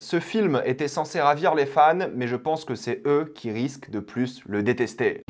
Ce film était censé ravir les fans, mais je pense que c'est eux qui risquent de plus le détester.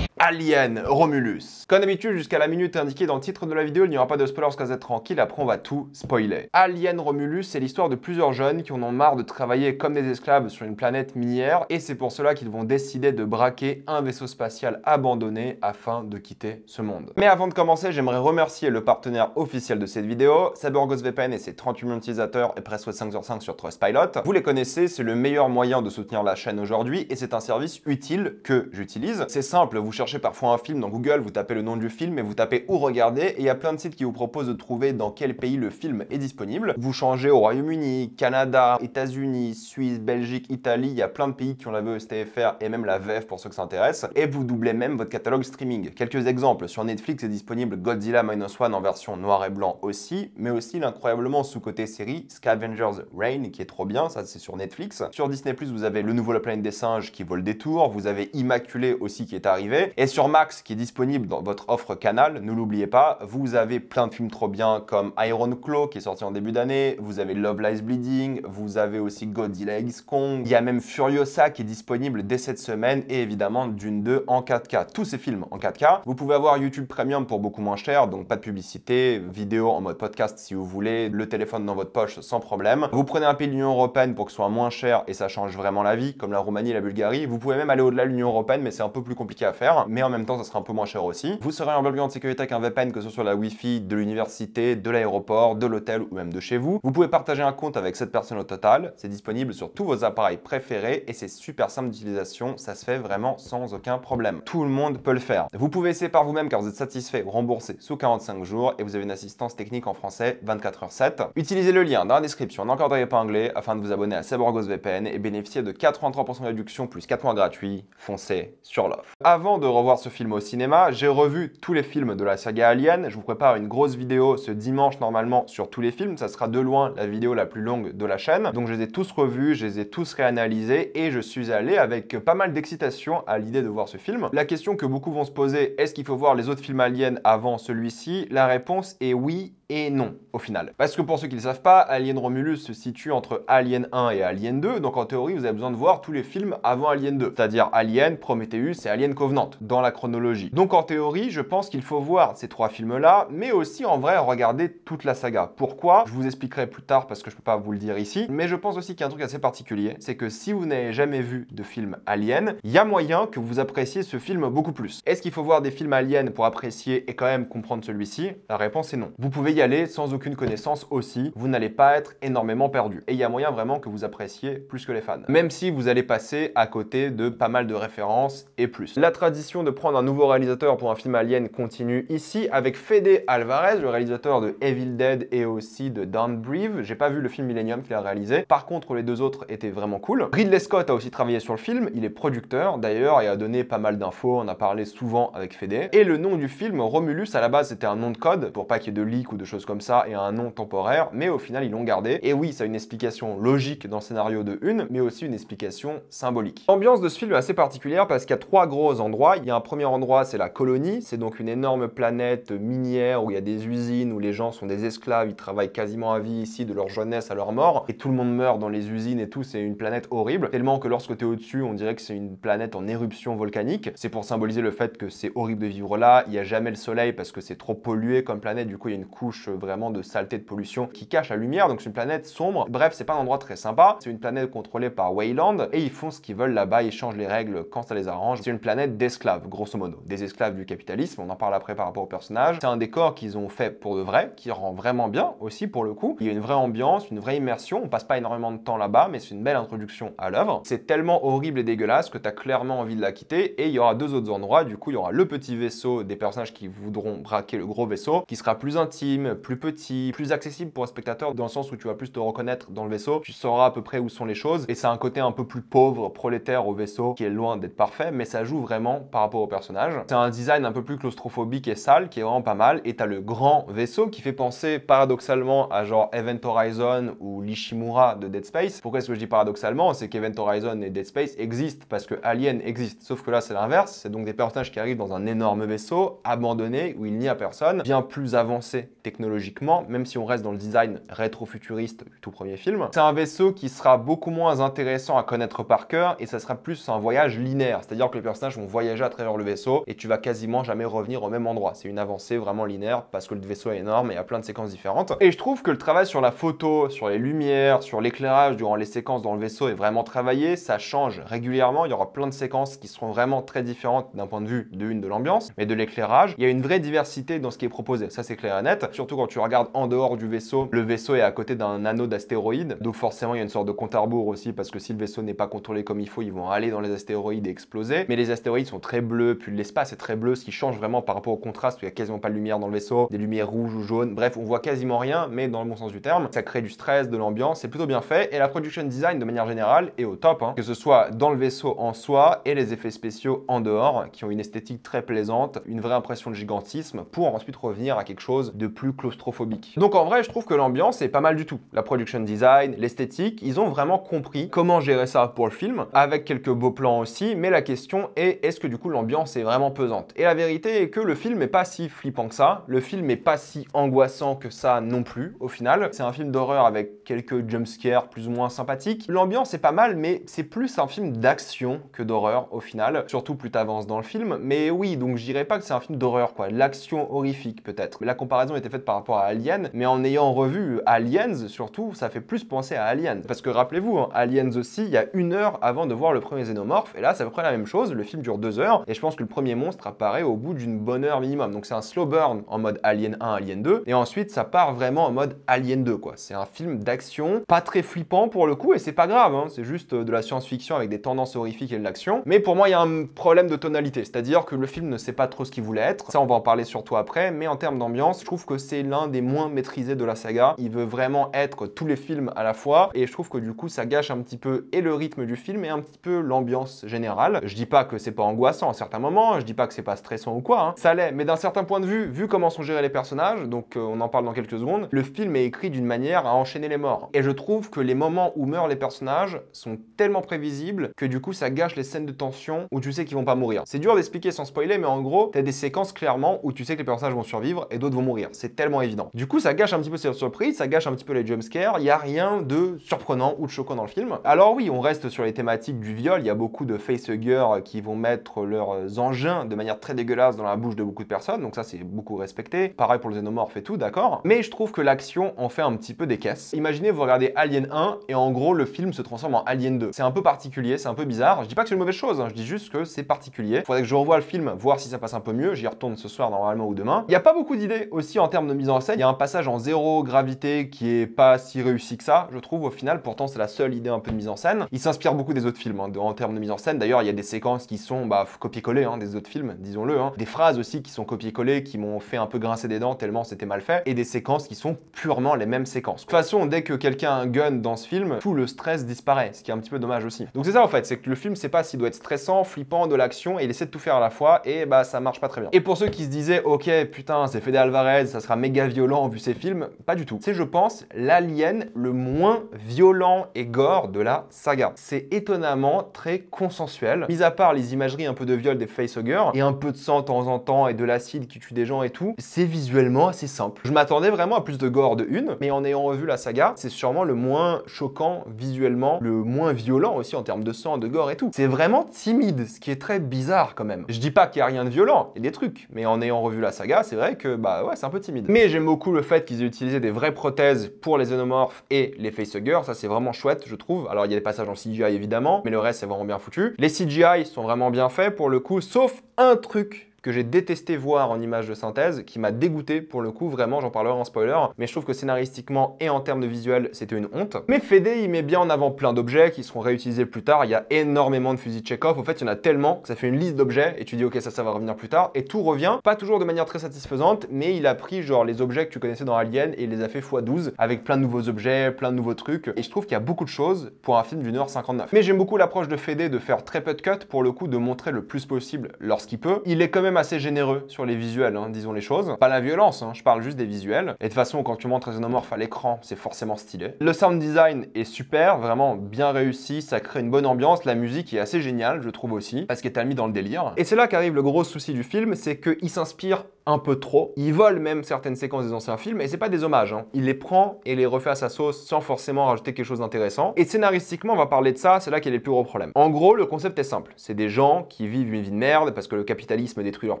Alien Romulus. Comme d'habitude, jusqu'à la minute indiquée dans le titre de la vidéo, il n'y aura pas de spoilers, qu'à être tranquille, après on va tout spoiler. Alien Romulus, c'est l'histoire de plusieurs jeunes qui en ont marre de travailler comme des esclaves sur une planète minière, et c'est pour cela qu'ils vont décider de braquer un vaisseau spatial abandonné afin de quitter ce monde. Mais avant de commencer, j'aimerais remercier le partenaire officiel de cette vidéo, VPN et ses 38 utilisateurs et presque 5 h 5 sur Trustpilot. Vous les connaissez, c'est le meilleur moyen de soutenir la chaîne aujourd'hui, et c'est un service utile que j'utilise. C'est simple, vous cherchez parfois un film dans Google, vous tapez le nom du film et vous tapez où regarder, et il y a plein de sites qui vous proposent de trouver dans quel pays le film est disponible. Vous changez au Royaume-Uni, Canada, États-Unis, Suisse, Belgique, Italie, il y a plein de pays qui ont la e STFR et même la VEF pour ceux ça intéresse, et vous doublez même votre catalogue streaming. Quelques exemples, sur Netflix est disponible Godzilla Minus One en version noir et blanc aussi, mais aussi l'incroyablement sous-côté série Scavengers Reign qui est trop bien, ça c'est sur Netflix. Sur Disney+, Plus vous avez le nouveau La Planète des Singes qui vaut le détour, vous avez immaculé aussi qui est arrivé, et et sur Max, qui est disponible dans votre offre Canal, ne l'oubliez pas, vous avez plein de films trop bien comme Iron Claw, qui est sorti en début d'année, vous avez Love Lies Bleeding, vous avez aussi Godzilla X Kong, il y a même Furiosa qui est disponible dès cette semaine, et évidemment Dune 2 en 4K. Tous ces films en 4K. Vous pouvez avoir YouTube Premium pour beaucoup moins cher, donc pas de publicité, vidéo en mode podcast si vous voulez, le téléphone dans votre poche sans problème. Vous prenez un pays de l'Union Européenne pour que ce soit moins cher et ça change vraiment la vie, comme la Roumanie et la Bulgarie. Vous pouvez même aller au-delà de l'Union Européenne, mais c'est un peu plus compliqué à faire mais en même temps, ça sera un peu moins cher aussi. Vous serez en bloc de en sécurité un VPN, que ce soit la Wi-Fi de l'université, de l'aéroport, de l'hôtel ou même de chez vous. Vous pouvez partager un compte avec cette personne au total. C'est disponible sur tous vos appareils préférés et c'est super simple d'utilisation. Ça se fait vraiment sans aucun problème. Tout le monde peut le faire. Vous pouvez essayer par vous-même car vous êtes satisfait ou remboursé sous 45 jours et vous avez une assistance technique en français 24h7. Utilisez le lien dans la description d'Encadré pas anglais afin de vous abonner à CyberGhost VPN et bénéficier de 83% de réduction plus 4 mois gratuits. Foncez sur l'offre. Avant de revoir voir ce film au cinéma, j'ai revu tous les films de la saga Alien. Je vous prépare une grosse vidéo ce dimanche normalement sur tous les films. Ça sera de loin la vidéo la plus longue de la chaîne. Donc je les ai tous revus, je les ai tous réanalysés et je suis allé avec pas mal d'excitation à l'idée de voir ce film. La question que beaucoup vont se poser, est-ce qu'il faut voir les autres films Alien avant celui-ci La réponse est oui et non, au final. Parce que pour ceux qui ne savent pas, Alien Romulus se situe entre Alien 1 et Alien 2, donc en théorie, vous avez besoin de voir tous les films avant Alien 2, c'est-à-dire Alien, Prometheus et Alien Covenant, dans la chronologie. Donc en théorie, je pense qu'il faut voir ces trois films-là, mais aussi en vrai regarder toute la saga. Pourquoi Je vous expliquerai plus tard parce que je peux pas vous le dire ici, mais je pense aussi qu'il y a un truc assez particulier, c'est que si vous n'avez jamais vu de film Alien, il y a moyen que vous appréciez ce film beaucoup plus. Est-ce qu'il faut voir des films Alien pour apprécier et quand même comprendre celui-ci La réponse est non. Vous pouvez aller sans aucune connaissance aussi, vous n'allez pas être énormément perdu. Et il y a moyen vraiment que vous appréciez plus que les fans. Même si vous allez passer à côté de pas mal de références et plus. La tradition de prendre un nouveau réalisateur pour un film Alien continue ici avec Fede Alvarez, le réalisateur de Evil Dead et aussi de Down Breathe. J'ai pas vu le film Millennium qu'il a réalisé. Par contre, les deux autres étaient vraiment cool. Ridley Scott a aussi travaillé sur le film. Il est producteur d'ailleurs et a donné pas mal d'infos. On a parlé souvent avec Fede. Et le nom du film, Romulus, à la base c'était un nom de code pour pas qu'il y ait de leak ou de chose comme ça, et un nom temporaire, mais au final ils l'ont gardé. Et oui, ça a une explication logique dans le scénario de une, mais aussi une explication symbolique. L'ambiance de ce film est assez particulière parce qu'il y a trois gros endroits. Il y a un premier endroit, c'est la colonie, c'est donc une énorme planète minière où il y a des usines, où les gens sont des esclaves, ils travaillent quasiment à vie ici, de leur jeunesse à leur mort, et tout le monde meurt dans les usines et tout, c'est une planète horrible, tellement que lorsque t'es au-dessus, on dirait que c'est une planète en éruption volcanique. C'est pour symboliser le fait que c'est horrible de vivre là, il n'y a jamais le soleil parce que c'est trop pollué comme planète, du coup il y a une couche vraiment de saleté, de pollution qui cache la lumière. Donc c'est une planète sombre. Bref, c'est pas un endroit très sympa. C'est une planète contrôlée par Wayland et ils font ce qu'ils veulent là-bas. Ils changent les règles quand ça les arrange. C'est une planète d'esclaves, grosso modo. Des esclaves du capitalisme. On en parle après par rapport au personnage. C'est un décor qu'ils ont fait pour de vrai, qui rend vraiment bien aussi pour le coup. Il y a une vraie ambiance, une vraie immersion. On passe pas énormément de temps là-bas, mais c'est une belle introduction à l'œuvre. C'est tellement horrible et dégueulasse que tu as clairement envie de la quitter. Et il y aura deux autres endroits. Du coup, il y aura le petit vaisseau des personnages qui voudront braquer le gros vaisseau, qui sera plus intime, plus petit, plus accessible pour un spectateur, dans le sens où tu vas plus te reconnaître dans le vaisseau, tu sauras à peu près où sont les choses, et c'est un côté un peu plus pauvre, prolétaire au vaisseau, qui est loin d'être parfait, mais ça joue vraiment par rapport au personnage. C'est un design un peu plus claustrophobique et sale, qui est vraiment pas mal, et t'as le grand vaisseau qui fait penser paradoxalement à genre Event Horizon ou l'Ishimura de Dead Space. Pourquoi est-ce que je dis paradoxalement C'est qu'Event Horizon et Dead Space existent parce que Alien existe, sauf que là c'est l'inverse, c'est donc des personnages qui arrivent dans un énorme vaisseau, abandonné, où il n'y a personne, bien plus avancé techniquement technologiquement, même si on reste dans le design rétro-futuriste du tout premier film. C'est un vaisseau qui sera beaucoup moins intéressant à connaître par cœur et ça sera plus un voyage linéaire, c'est-à-dire que les personnages vont voyager à travers le vaisseau et tu vas quasiment jamais revenir au même endroit. C'est une avancée vraiment linéaire parce que le vaisseau est énorme et il y a plein de séquences différentes. Et je trouve que le travail sur la photo, sur les lumières, sur l'éclairage durant les séquences dans le vaisseau est vraiment travaillé, ça change régulièrement, il y aura plein de séquences qui seront vraiment très différentes d'un point de vue de une de l'ambiance, mais de l'éclairage. Il y a une vraie diversité dans ce qui est proposé, ça c'est clair et net surtout quand tu regardes en dehors du vaisseau, le vaisseau est à côté d'un anneau d'astéroïdes. Donc forcément, il y a une sorte de compte à rebours aussi parce que si le vaisseau n'est pas contrôlé comme il faut, ils vont aller dans les astéroïdes et exploser. Mais les astéroïdes sont très bleus, puis l'espace est très bleu, ce qui change vraiment par rapport au contraste. Il n'y a quasiment pas de lumière dans le vaisseau, des lumières rouges ou jaunes. Bref, on voit quasiment rien, mais dans le bon sens du terme, ça crée du stress, de l'ambiance. C'est plutôt bien fait. Et la production design de manière générale est au top, hein. que ce soit dans le vaisseau en soi et les effets spéciaux en dehors, qui ont une esthétique très plaisante, une vraie impression de gigantisme, pour ensuite revenir à quelque chose de plus claustrophobique. Donc en vrai, je trouve que l'ambiance est pas mal du tout. La production design, l'esthétique, ils ont vraiment compris comment gérer ça pour le film, avec quelques beaux plans aussi, mais la question est, est-ce que du coup l'ambiance est vraiment pesante Et la vérité est que le film n'est pas si flippant que ça, le film est pas si angoissant que ça non plus, au final. C'est un film d'horreur avec quelques jumpscares plus ou moins sympathiques. L'ambiance est pas mal, mais c'est plus un film d'action que d'horreur, au final. Surtout plus t'avances dans le film, mais oui, donc je dirais pas que c'est un film d'horreur, quoi. L'action horrifique, peut-être. La comparaison était faite par rapport à Alien, mais en ayant revu Aliens, surtout, ça fait plus penser à Alien. Parce que rappelez-vous, hein, Aliens aussi, il y a une heure avant de voir le premier xénomorphe, et là c'est à peu près la même chose, le film dure deux heures, et je pense que le premier monstre apparaît au bout d'une bonne heure minimum. Donc c'est un slow burn en mode Alien 1, Alien 2, et ensuite ça part vraiment en mode Alien 2, quoi. C'est un film d'action, pas très flippant pour le coup, et c'est pas grave, hein. c'est juste euh, de la science-fiction avec des tendances horrifiques et de l'action. Mais pour moi, il y a un problème de tonalité, c'est-à-dire que le film ne sait pas trop ce qu'il voulait être, ça on va en parler surtout après, mais en termes d'ambiance, je trouve que c'est l'un des moins maîtrisés de la saga. Il veut vraiment être tous les films à la fois et je trouve que du coup ça gâche un petit peu et le rythme du film et un petit peu l'ambiance générale. Je dis pas que c'est pas angoissant à certains moments, je dis pas que c'est pas stressant ou quoi, hein. ça l'est, mais d'un certain point de vue, vu comment sont gérés les personnages, donc euh, on en parle dans quelques secondes, le film est écrit d'une manière à enchaîner les morts. Et je trouve que les moments où meurent les personnages sont tellement prévisibles que du coup ça gâche les scènes de tension où tu sais qu'ils vont pas mourir. C'est dur d'expliquer sans spoiler, mais en gros, tu t'as des séquences clairement où tu sais que les personnages vont survivre et d'autres vont mourir tellement évident. Du coup, ça gâche un petit peu ses surprises, ça gâche un petit peu les jumpscares, il n'y a rien de surprenant ou de choquant dans le film. Alors oui, on reste sur les thématiques du viol, il y a beaucoup de facehuggers qui vont mettre leurs engins de manière très dégueulasse dans la bouche de beaucoup de personnes, donc ça c'est beaucoup respecté. Pareil pour le xénomorphe et tout, d'accord Mais je trouve que l'action en fait un petit peu des caisses. Imaginez, vous regardez Alien 1 et en gros, le film se transforme en Alien 2. C'est un peu particulier, c'est un peu bizarre. Je dis pas que c'est une mauvaise chose, hein. je dis juste que c'est particulier. Faudrait que je revoie le film, voir si ça passe un peu mieux. J'y retourne ce soir normalement ou demain. Il n'y a pas beaucoup d'idées aussi en termes de mise en scène, il y a un passage en zéro gravité qui est pas si réussi que ça, je trouve, au final. Pourtant, c'est la seule idée un peu de mise en scène. Il s'inspire beaucoup des autres films hein, en termes de mise en scène. D'ailleurs, il y a des séquences qui sont bah, copier hein, des autres films, disons-le. Hein. Des phrases aussi qui sont copier collées qui m'ont fait un peu grincer des dents tellement c'était mal fait. Et des séquences qui sont purement les mêmes séquences. De toute façon, dès que quelqu'un gun dans ce film, tout le stress disparaît, ce qui est un petit peu dommage aussi. Donc c'est ça en fait, c'est que le film, c'est pas s'il doit être stressant, flippant, de l'action, et il essaie de tout faire à la fois, et bah ça marche pas très bien. Et pour ceux qui se disaient, ok, putain, c'est Fede Alvarez, ça sera méga violent vu ces films, pas du tout. C'est, je pense, l'alien le moins violent et gore de la saga. C'est étonnamment très consensuel, mis à part les imageries un peu de viol des facehuggers et un peu de sang de temps en temps et de l'acide qui tue des gens et tout, c'est visuellement assez simple. Je m'attendais vraiment à plus de gore de une, mais en ayant revu la saga, c'est sûrement le moins choquant visuellement, le moins violent aussi en termes de sang, de gore et tout. C'est vraiment timide, ce qui est très bizarre quand même. Je dis pas qu'il y a rien de violent, il y a des trucs, mais en ayant revu la saga, c'est vrai que bah ouais, c'est un peu timide. Mm. Mais j'aime beaucoup le fait qu'ils aient utilisé des vraies prothèses pour les xénomorphes et les facehuggers. Ça, c'est vraiment chouette, je trouve. Alors, il y a des passages en CGI évidemment, mais le reste, c'est vraiment bien foutu. Les CGI sont vraiment bien faits pour le coup, sauf un truc que j'ai détesté voir en image de synthèse, qui m'a dégoûté pour le coup, vraiment, j'en parlerai en spoiler, mais je trouve que scénaristiquement et en termes de visuel, c'était une honte. Mais Fede, il met bien en avant plein d'objets qui seront réutilisés plus tard, il y a énormément de fusils de check-off en fait, il y en a tellement que ça fait une liste d'objets, et tu dis, ok, ça, ça va revenir plus tard, et tout revient, pas toujours de manière très satisfaisante, mais il a pris genre les objets que tu connaissais dans Alien et les a fait x12 avec plein de nouveaux objets, plein de nouveaux trucs, et je trouve qu'il y a beaucoup de choses pour un film d'une heure 59. Mais j'aime beaucoup l'approche de Fede de faire très peu de cuts pour le coup de montrer le plus possible lorsqu'il peut. Il est quand même assez généreux sur les visuels, hein, disons les choses. Pas la violence, hein, je parle juste des visuels. Et de toute façon, quand tu montres Xenomorph à l'écran, c'est forcément stylé. Le sound design est super, vraiment bien réussi, ça crée une bonne ambiance, la musique est assez géniale, je trouve aussi, parce qu'elle t'a mis dans le délire. Et c'est là qu'arrive le gros souci du film, c'est qu'il s'inspire un peu trop. Il vole même certaines séquences des anciens films, et c'est pas des hommages. Hein. Il les prend et les refait à sa sauce sans forcément rajouter quelque chose d'intéressant. Et scénaristiquement, on va parler de ça, c'est là qu'il y a les plus gros problèmes. En gros, le concept est simple. C'est des gens qui vivent une vie de merde parce que le capitalisme détruit leur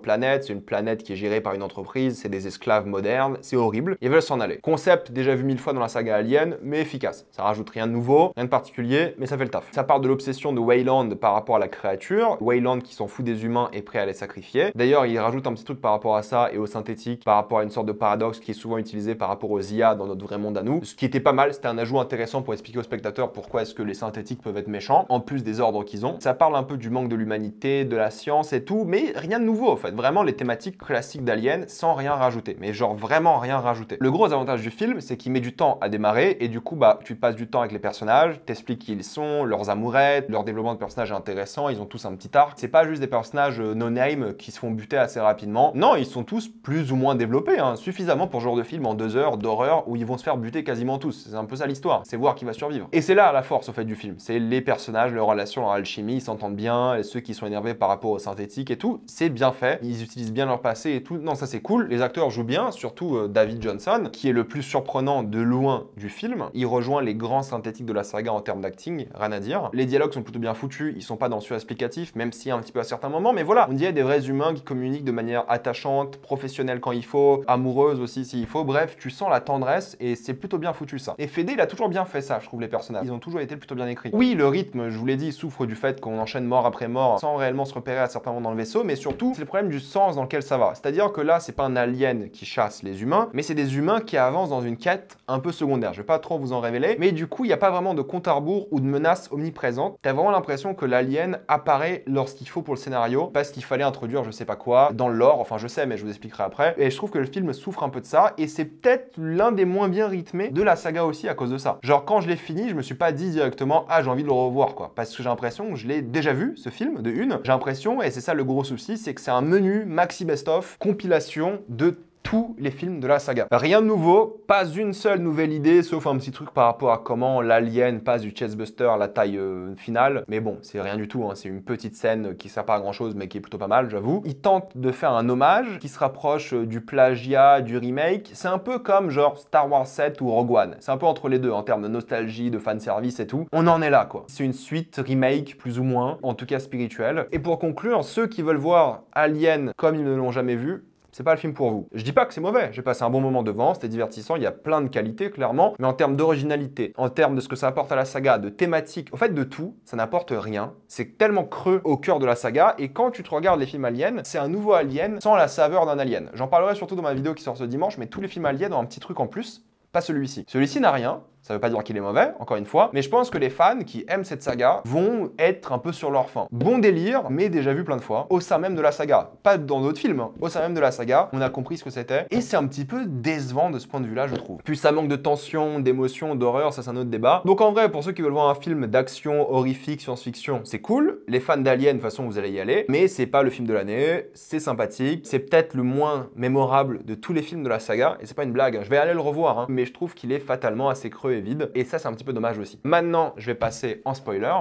planète, c'est une planète qui est gérée par une entreprise, c'est des esclaves modernes, c'est horrible. Ils veulent s'en aller. Concept déjà vu mille fois dans la saga Alien, mais efficace. Ça rajoute rien de nouveau, rien de particulier, mais ça fait le taf. Ça part de l'obsession de Wayland par rapport à la créature. Wayland qui s'en fout des humains et prêt à les sacrifier. D'ailleurs, il rajoute un petit truc par rapport à ça et aux synthétiques, par rapport à une sorte de paradoxe qui est souvent utilisé par rapport aux IA dans notre vrai monde à nous. Ce qui était pas mal, c'était un ajout intéressant pour expliquer aux spectateurs pourquoi est-ce que les synthétiques peuvent être méchants, en plus des ordres qu'ils ont. Ça parle un peu du manque de l'humanité, de la science et tout, mais rien de nouveau fait. Vraiment les thématiques classiques d'Alien sans rien rajouter, mais genre vraiment rien rajouter. Le gros avantage du film, c'est qu'il met du temps à démarrer et du coup, bah, tu passes du temps avec les personnages, t'expliques qui ils sont, leurs amourettes, leur développement de personnages est intéressant, ils ont tous un petit arc. C'est pas juste des personnages euh, no-name qui se font buter assez rapidement. Non, ils sont tous plus ou moins développés, hein. suffisamment pour genre de film en deux heures d'horreur où ils vont se faire buter quasiment tous. C'est un peu ça l'histoire, c'est voir qui va survivre. Et c'est là la force au fait du film, c'est les personnages, leurs relations, leur alchimie, ils s'entendent bien, et ceux qui sont énervés par rapport aux synthétiques et tout, c'est bien ils utilisent bien leur passé et tout. Non, ça c'est cool, les acteurs jouent bien, surtout euh, David Johnson, qui est le plus surprenant de loin du film. Il rejoint les grands synthétiques de la saga en termes d'acting, rien à dire. Les dialogues sont plutôt bien foutus, ils sont pas dans le explicatif, même si un petit peu à certains moments, mais voilà, on dirait des vrais humains qui communiquent de manière attachante, professionnelle quand il faut, amoureuse aussi s'il faut, bref, tu sens la tendresse et c'est plutôt bien foutu ça. Et Fede, il a toujours bien fait ça, je trouve, les personnages. Ils ont toujours été plutôt bien écrits. Oui, le rythme, je vous l'ai dit, souffre du fait qu'on enchaîne mort après mort sans réellement se repérer à certains moments dans le vaisseau, mais surtout, problème du sens dans lequel ça va. C'est-à-dire que là, c'est pas un alien qui chasse les humains, mais c'est des humains qui avancent dans une quête un peu secondaire. Je vais pas trop vous en révéler, mais du coup, il n'y a pas vraiment de compte à rebours ou de menace omniprésente. T'as vraiment l'impression que l'alien apparaît lorsqu'il faut pour le scénario, parce qu'il fallait introduire je sais pas quoi dans l'or, enfin je sais, mais je vous expliquerai après. Et je trouve que le film souffre un peu de ça, et c'est peut-être l'un des moins bien rythmés de la saga aussi à cause de ça. Genre quand je l'ai fini, je me suis pas dit directement ah j'ai envie de le revoir quoi, parce que j'ai l'impression que je l'ai déjà vu ce film de une. J'ai l'impression et c'est ça le gros souci, c'est que c'est un menu Maxi Best Of compilation de tous les films de la saga. Rien de nouveau, pas une seule nouvelle idée, sauf un petit truc par rapport à comment l'alien passe du chestbuster à la taille euh, finale. Mais bon, c'est rien du tout, hein. c'est une petite scène qui sert pas à grand chose, mais qui est plutôt pas mal, j'avoue. Il tente de faire un hommage qui se rapproche euh, du plagiat, du remake. C'est un peu comme genre Star Wars 7 ou Rogue One. C'est un peu entre les deux en termes de nostalgie, de fanservice et tout. On en est là, quoi. C'est une suite remake, plus ou moins, en tout cas spirituelle. Et pour conclure, ceux qui veulent voir Alien comme ils ne l'ont jamais vu, c'est pas le film pour vous. Je dis pas que c'est mauvais, j'ai passé un bon moment devant, c'était divertissant, il y a plein de qualités clairement, mais en termes d'originalité, en termes de ce que ça apporte à la saga, de thématique, au fait de tout, ça n'apporte rien. C'est tellement creux au cœur de la saga, et quand tu te regardes les films Aliens, c'est un nouveau Alien sans la saveur d'un Alien. J'en parlerai surtout dans ma vidéo qui sort ce dimanche, mais tous les films Aliens ont un petit truc en plus, pas celui-ci. Celui-ci n'a rien, ça veut pas dire qu'il est mauvais, encore une fois, mais je pense que les fans qui aiment cette saga vont être un peu sur leur fin. Bon délire, mais déjà vu plein de fois, au sein même de la saga. Pas dans d'autres films, hein. au sein même de la saga, on a compris ce que c'était, et c'est un petit peu décevant de ce point de vue-là, je trouve. Puis ça manque de tension, d'émotion, d'horreur, ça c'est un autre débat. Donc en vrai, pour ceux qui veulent voir un film d'action, horrifique, science-fiction, c'est cool. Les fans d'Alien, de toute façon, vous allez y aller, mais c'est pas le film de l'année, c'est sympathique, c'est peut-être le moins mémorable de tous les films de la saga, et c'est pas une blague, hein. je vais aller le revoir, hein. mais je trouve qu'il est fatalement assez creux vide. Et ça, c'est un petit peu dommage aussi. Maintenant, je vais passer en spoiler.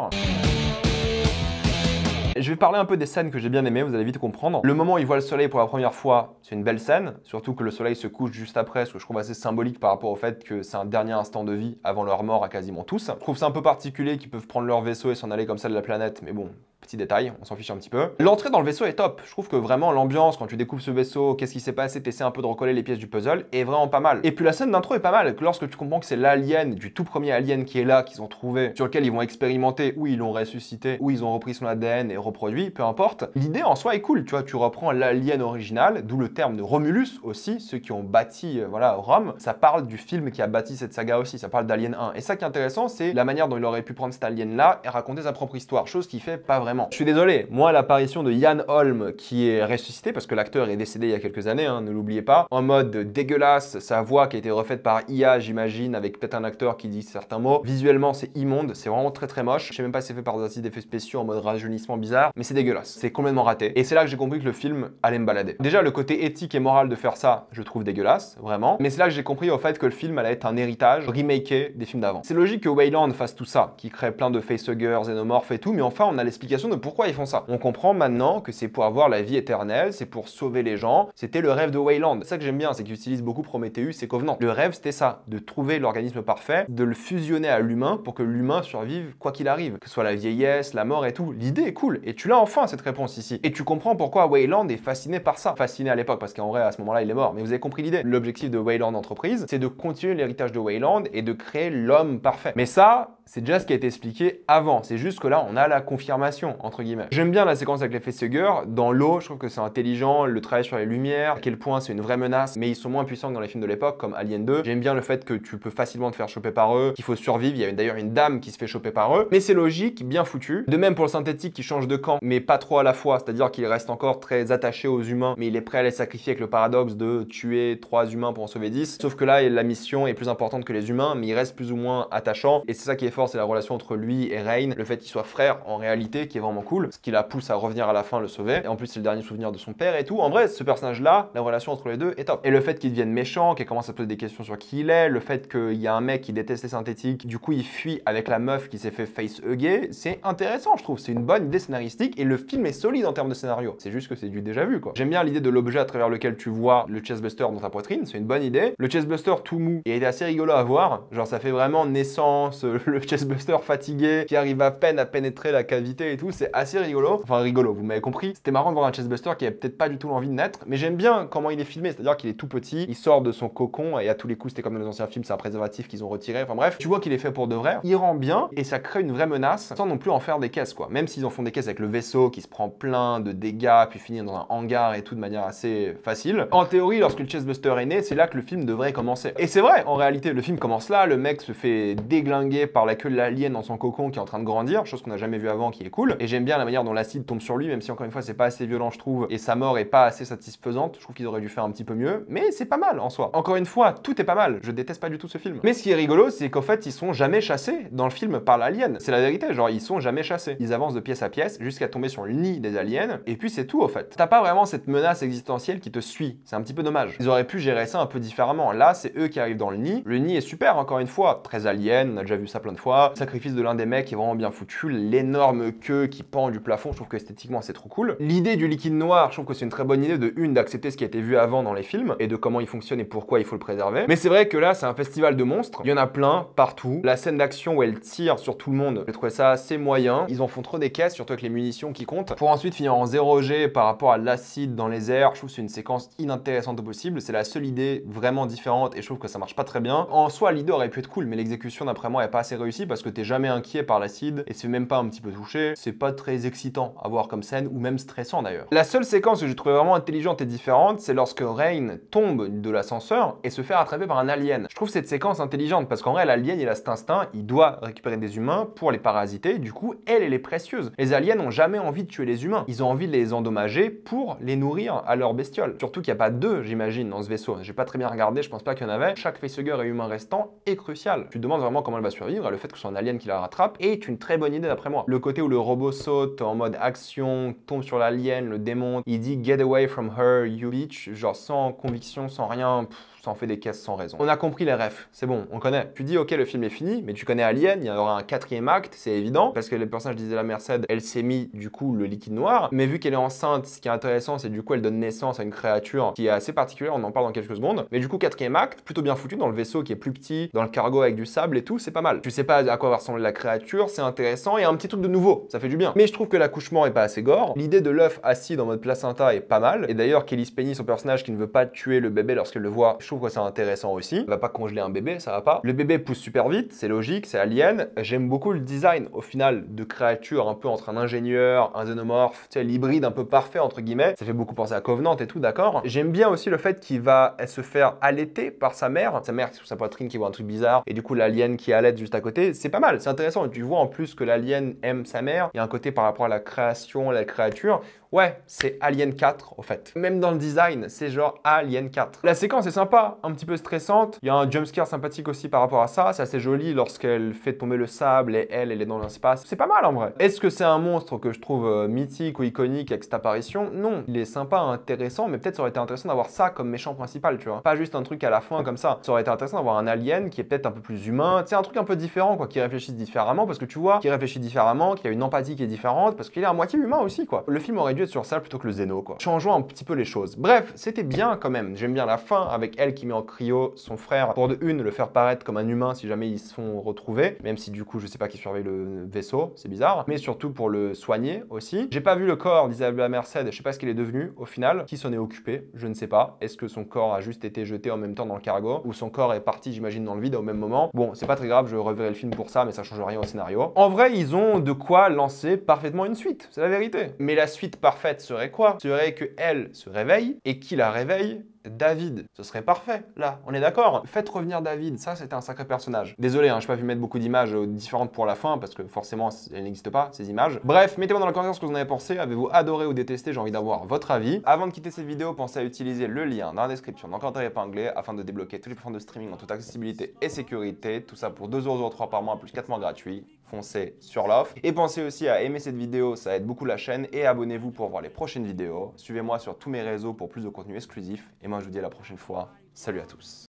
Je vais parler un peu des scènes que j'ai bien aimées, vous allez vite comprendre. Le moment où il voit le soleil pour la première fois, c'est une belle scène, surtout que le soleil se couche juste après, ce que je trouve assez symbolique par rapport au fait que c'est un dernier instant de vie avant leur mort à quasiment tous. Je trouve ça un peu particulier qu'ils peuvent prendre leur vaisseau et s'en aller comme ça de la planète, mais bon, Petit détail, on s'en fiche un petit peu. L'entrée dans le vaisseau est top. Je trouve que vraiment l'ambiance, quand tu découvres ce vaisseau, qu'est-ce qui s'est passé, t'essaies un peu de recoller les pièces du puzzle, est vraiment pas mal. Et puis la scène d'intro est pas mal. Lorsque tu comprends que c'est l'alien du tout premier alien qui est là, qu'ils ont trouvé, sur lequel ils vont expérimenter, ou ils l'ont ressuscité, où ils ont repris son ADN et reproduit, peu importe. L'idée en soi est cool. Tu vois, tu reprends l'alien original, d'où le terme de Romulus aussi, ceux qui ont bâti, euh, voilà, Rome. Ça parle du film qui a bâti cette saga aussi. Ça parle d'Alien 1. Et ça qui est intéressant, c'est la manière dont il aurait pu prendre cet alien là et raconter sa propre histoire. Chose qui fait pas vraiment je suis désolé, moi, l'apparition de Yann Holm, qui est ressuscité, parce que l'acteur est décédé il y a quelques années, hein, ne l'oubliez pas, en mode dégueulasse, sa voix qui a été refaite par IA, j'imagine, avec peut-être un acteur qui dit certains mots. Visuellement, c'est immonde, c'est vraiment très très moche. Je sais même pas si c'est fait par des effets d'effets spéciaux en mode rajeunissement bizarre, mais c'est dégueulasse. C'est complètement raté. Et c'est là que j'ai compris que le film allait me balader. Déjà, le côté éthique et moral de faire ça, je trouve dégueulasse, vraiment. Mais c'est là que j'ai compris au fait que le film allait être un héritage remaké des films d'avant. C'est logique que Wayland fasse tout ça, qui crée plein de facehuggers, xénomorphes et tout, mais enfin, on a l'explication de pourquoi ils font ça. On comprend maintenant que c'est pour avoir la vie éternelle, c'est pour sauver les gens. C'était le rêve de Wayland. ça que j'aime bien, c'est qu'ils utilisent beaucoup Prometheus et Covenant. Le rêve, c'était ça, de trouver l'organisme parfait, de le fusionner à l'humain pour que l'humain survive quoi qu'il arrive, que ce soit la vieillesse, la mort et tout. L'idée est cool. Et tu l'as enfin cette réponse ici. Et tu comprends pourquoi Wayland est fasciné par ça. Fasciné à l'époque, parce qu'en vrai, à ce moment-là, il est mort. Mais vous avez compris l'idée. L'objectif de Wayland Entreprise, c'est de continuer l'héritage de Wayland et de créer l'homme parfait. Mais ça, c'est déjà ce qui a été expliqué avant. C'est juste que là, on a la confirmation, entre guillemets. J'aime bien la séquence avec l'effet Fessegger. Dans l'eau, je trouve que c'est intelligent, le travail sur les lumières, à quel point c'est une vraie menace, mais ils sont moins puissants que dans les films de l'époque, comme Alien 2. J'aime bien le fait que tu peux facilement te faire choper par eux, qu'il faut survivre. Il y a d'ailleurs une dame qui se fait choper par eux, mais c'est logique, bien foutu. De même pour le synthétique qui change de camp, mais pas trop à la fois, c'est-à-dire qu'il reste encore très attaché aux humains, mais il est prêt à les sacrifier avec le paradoxe de tuer 3 humains pour en sauver 10. Sauf que là, la mission est plus importante que les humains, mais il reste plus ou moins attachant, et c'est ça qui est c'est la relation entre lui et Rain, le fait qu'ils soient frères en réalité, qui est vraiment cool, ce qui la pousse à revenir à la fin le sauver. Et en plus, c'est le dernier souvenir de son père et tout. En vrai, ce personnage-là, la relation entre les deux est top. Et le fait qu'il devienne méchant, qu'il commence à poser des questions sur qui il est, le fait qu'il y a un mec qui déteste les synthétiques, du coup, il fuit avec la meuf qui s'est fait face hugger, c'est intéressant, je trouve. C'est une bonne idée scénaristique et le film est solide en termes de scénario. C'est juste que c'est du déjà vu, quoi. J'aime bien l'idée de l'objet à travers lequel tu vois le chestbuster dans ta poitrine, c'est une bonne idée. Le chestbuster tout mou, il était assez rigolo à voir, genre ça fait vraiment naissance, le Chessbuster fatigué qui arrive à peine à pénétrer la cavité et tout. C'est assez rigolo. Enfin, rigolo, vous m'avez compris. C'était marrant de voir un Chessbuster qui avait peut-être pas du tout l'envie de naître, mais j'aime bien comment il est filmé. C'est-à-dire qu'il est tout petit, il sort de son cocon et à tous les coups, c'était comme dans les anciens films, c'est un préservatif qu'ils ont retiré. Enfin bref, tu vois qu'il est fait pour de vrai. Il rend bien et ça crée une vraie menace sans non plus en faire des caisses, quoi. Même s'ils en font des caisses avec le vaisseau qui se prend plein de dégâts, puis finit dans un hangar et tout de manière assez facile. En théorie, lorsque le chestbuster est né, c'est là que le film devrait commencer. Et c'est vrai, en réalité, le film commence là, le mec se fait déglinguer par la que l'alien dans son cocon qui est en train de grandir, chose qu'on n'a jamais vu avant, qui est cool. Et j'aime bien la manière dont l'acide tombe sur lui, même si encore une fois c'est pas assez violent, je trouve, et sa mort est pas assez satisfaisante. Je trouve qu'ils auraient dû faire un petit peu mieux, mais c'est pas mal en soi. Encore une fois, tout est pas mal. Je déteste pas du tout ce film. Mais ce qui est rigolo, c'est qu'en fait, ils sont jamais chassés dans le film par l'alien. C'est la vérité, genre ils sont jamais chassés. Ils avancent de pièce à pièce jusqu'à tomber sur le nid des aliens, et puis c'est tout en fait. T'as pas vraiment cette menace existentielle qui te suit. C'est un petit peu dommage. Ils auraient pu gérer ça un peu différemment. Là, c'est eux qui arrivent dans le nid. Le nid est super, encore une fois, très alien. On a déjà vu ça plein de fois Sacrifice de l'un des mecs est vraiment bien foutu. L'énorme queue qui pend du plafond, je trouve que esthétiquement c'est trop cool. L'idée du liquide noir, je trouve que c'est une très bonne idée de une, d'accepter ce qui a été vu avant dans les films et de comment il fonctionne et pourquoi il faut le préserver. Mais c'est vrai que là, c'est un festival de monstres. Il y en a plein, partout. La scène d'action où elle tire sur tout le monde, j'ai trouvé ça assez moyen. Ils en font trop des caisses, surtout avec les munitions qui comptent. Pour ensuite finir en 0G par rapport à l'acide dans les airs, je trouve que c'est une séquence inintéressante au possible. C'est la seule idée vraiment différente et je trouve que ça marche pas très bien. En soi, l'idée aurait pu être cool, mais l'exécution, d'après moi, est pas assez réussie parce que t'es jamais inquiet par l'acide et c'est même pas un petit peu touché. C'est pas très excitant à voir comme scène ou même stressant d'ailleurs. La seule séquence que j'ai trouvé vraiment intelligente et différente, c'est lorsque Rain tombe de l'ascenseur et se fait rattraper par un alien. Je trouve cette séquence intelligente parce qu'en vrai, l'alien, il a cet instinct, il doit récupérer des humains pour les parasiter. Du coup, elle, elle est précieuse. Les aliens n'ont jamais envie de tuer les humains. Ils ont envie de les endommager pour les nourrir à leur bestiole. Surtout qu'il n'y a pas deux, j'imagine, dans ce vaisseau. J'ai pas très bien regardé, je pense pas qu'il y en avait. Chaque facehugger et humain restant est crucial. Tu te demandes vraiment comment elle va survivre. Elle le que c'est un alien qui la rattrape est une très bonne idée d'après moi. Le côté où le robot saute en mode action, tombe sur l'alien, le démonte, il dit get away from her, you bitch, genre sans conviction, sans rien, sans ça en fait des caisses sans raison. On a compris les refs, c'est bon, on connaît. Tu dis ok le film est fini, mais tu connais Alien, il y aura un quatrième acte, c'est évident, parce que le personnage disait la Merced, elle s'est mis du coup le liquide noir, mais vu qu'elle est enceinte, ce qui est intéressant, c'est du coup elle donne naissance à une créature qui est assez particulière, on en parle dans quelques secondes, mais du coup quatrième acte, plutôt bien foutu dans le vaisseau qui est plus petit, dans le cargo avec du sable et tout, c'est pas mal. Tu sais pas à quoi va ressembler la créature, c'est intéressant, et un petit truc de nouveau, ça fait du bien. Mais je trouve que l'accouchement est pas assez gore, l'idée de l'œuf assis dans votre placenta est pas mal, et d'ailleurs Kelly spenny son personnage qui ne veut pas tuer le bébé lorsqu'elle le voit, je trouve que c'est intéressant aussi. Elle va pas congeler un bébé, ça va pas. Le bébé pousse super vite, c'est logique, c'est alien. J'aime beaucoup le design au final de créature un peu entre un ingénieur, un xénomorphe, tu sais, l'hybride un peu parfait entre guillemets. Ça fait beaucoup penser à Covenant et tout, d'accord J'aime bien aussi le fait qu'il va se faire allaiter par sa mère, sa mère qui sous sa poitrine qui voit un truc bizarre, et du coup l'alien qui allait juste à côté c'est pas mal, c'est intéressant. Tu vois en plus que l'alien aime sa mère. Il y a un côté par rapport à la création, la créature. Ouais, c'est Alien 4 au fait. Même dans le design, c'est genre Alien 4. La séquence est sympa, un petit peu stressante. Il y a un jumpscare sympathique aussi par rapport à ça. C'est assez joli lorsqu'elle fait tomber le sable et elle, elle est dans l'espace. C'est pas mal en vrai. Est-ce que c'est un monstre que je trouve euh, mythique ou iconique avec cette apparition Non. Il est sympa, intéressant, mais peut-être ça aurait été intéressant d'avoir ça comme méchant principal, tu vois. Pas juste un truc à la fin comme ça. Ça aurait été intéressant d'avoir un alien qui est peut-être un peu plus humain. C'est un truc un peu différent quoi, qui réfléchissent différemment, parce que tu vois qui réfléchit différemment, qu'il a une empathie qui est différente, parce qu'il est à moitié humain aussi, quoi. Le film aurait dû être sur ça plutôt que le Zeno, quoi. Changeons un petit peu les choses. Bref, c'était bien quand même. J'aime bien la fin avec elle qui met en cryo son frère pour de une le faire paraître comme un humain si jamais ils se font retrouver, même si du coup je sais pas qui surveille le vaisseau, c'est bizarre, mais surtout pour le soigner aussi. J'ai pas vu le corps d'Isabella Merced, je sais pas ce qu'il est devenu au final, qui s'en est occupé, je ne sais pas. Est-ce que son corps a juste été jeté en même temps dans le cargo ou son corps est parti, j'imagine, dans le vide au même moment Bon, c'est pas très grave, je reverrai film pour ça, mais ça change rien au scénario. En vrai, ils ont de quoi lancer parfaitement une suite, c'est la vérité. Mais la suite parfaite serait quoi Serait que elle se réveille et qui la réveille David, ce serait parfait, là, on est d'accord Faites revenir David, ça c'était un sacré personnage. Désolé, hein, je n'ai pas pu mettre beaucoup d'images euh, différentes pour la fin, parce que forcément, elles n'existent pas, ces images. Bref, mettez-moi dans la commentaires ce que vous en avez pensé, avez-vous adoré ou détesté, j'ai envie d'avoir votre avis. Avant de quitter cette vidéo, pensez à utiliser le lien dans la description, dans le commentaire épinglé, afin de débloquer tous les plateformes de streaming en toute accessibilité et sécurité, tout ça pour trois par mois, plus 4 mois gratuits foncez sur l'offre. Et pensez aussi à aimer cette vidéo, ça aide beaucoup la chaîne. Et abonnez-vous pour voir les prochaines vidéos. Suivez-moi sur tous mes réseaux pour plus de contenu exclusif. Et moi, je vous dis à la prochaine fois. Salut à tous.